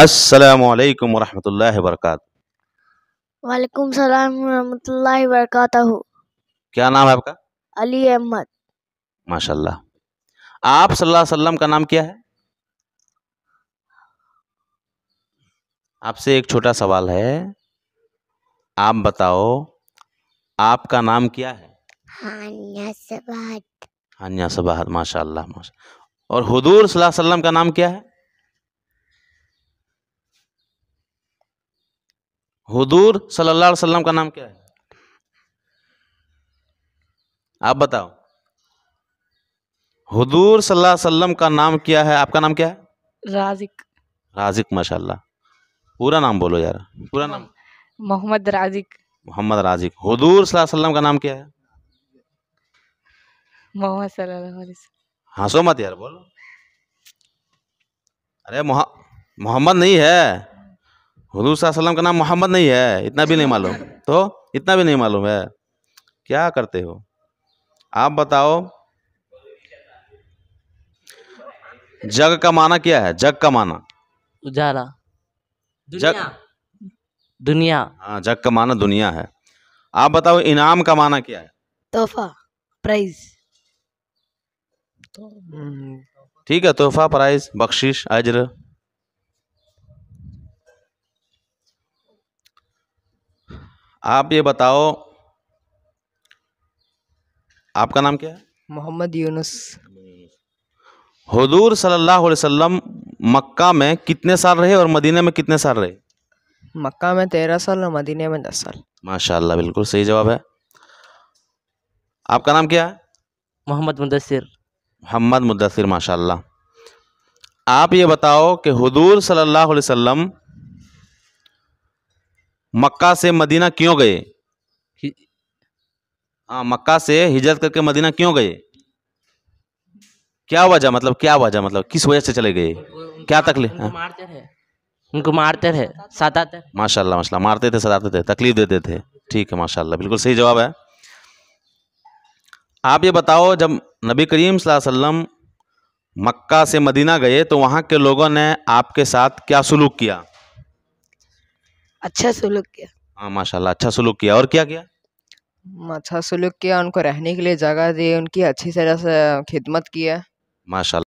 असलकम वरक वालेकुम सलाम वरक क्या नाम है आपका अली अहमद माशाल्लाह आप सल्लल्लाहु अलैहि वसल्लम का नाम क्या है आपसे एक छोटा सवाल है आप बताओ आपका नाम क्या है हानिया सबाहत हानिया माशाल्लाह माशा और हुदूर सल्लल्लाहु अलैहि वसल्लम का नाम क्या है हुदूर सल्लल्लाहु अलैहि वसल्लम का नाम क्या है आप बताओ हुदूर सल्लल्लाहु अलैहि वसल्लम का नाम क्या है आपका नाम क्या है राजिक राजिक माशाल्लाह पूरा नाम बोलो यार पूरा नाम मोहम्मद राजिक मोहम्मद राजिक हुदूर सल्लल्लाहु अलैहि वसल्लम का नाम क्या है मोहम्मद सल्लल्लाहु अलैहि वसल्लम हंसो मत यार बोलो अरे मोहम्मद नहीं है हजूर सलाम का नाम मोहम्मद नहीं है इतना भी नहीं मालूम तो इतना भी नहीं मालूम है क्या करते हो आप बताओ जग का माना क्या है जग का माना उजाला जग दुनिया हाँ जग का माना दुनिया है आप बताओ इनाम का माना क्या है तोहफा प्राइज ठीक है तोहफा प्राइज बख्शिश अज्र आप ये बताओ आपका नाम क्या है मोहम्मद यूनुस हजूर सल्लल्लाहु अलैहि वसल्लम मक्का में कितने साल रहे और मदीने में कितने साल रहे मक्का में तेरह साल और मदीने में दस साल माशाल्लाह बिल्कुल सही जवाब है आपका नाम क्या है मोहम्मद मुदसर मोहम्मद मुदसर माशाल्लाह आप ये बताओ कि हजूर सल्लल्लाहु अलैहि वसल्लम मक्का से मदीना क्यों गए हाँ मक्का से हिजरत करके मदीना क्यों गए क्या वजह मतलब क्या वजह मतलब किस वजह से चले गए क्या तकलीफ हाँ। मारते उनको मारते रहे सताते माशाल्लाह माशाल्लाह मारते थे सताते थे तकलीफ देते थे ठीक है माशाल्लाह बिल्कुल सही जवाब है आप ये बताओ जब नबी करीम वसल्लम मक्का से मदीना गए तो वहाँ के लोगों ने आपके साथ क्या सलूक किया अच्छा सुलूक किया हाँ माशाल्लाह अच्छा सुलूक किया और क्या किया अच्छा सुलूक किया उनको रहने के लिए जगह दी उनकी अच्छी तरह से खिदमत किया माशाल्लाह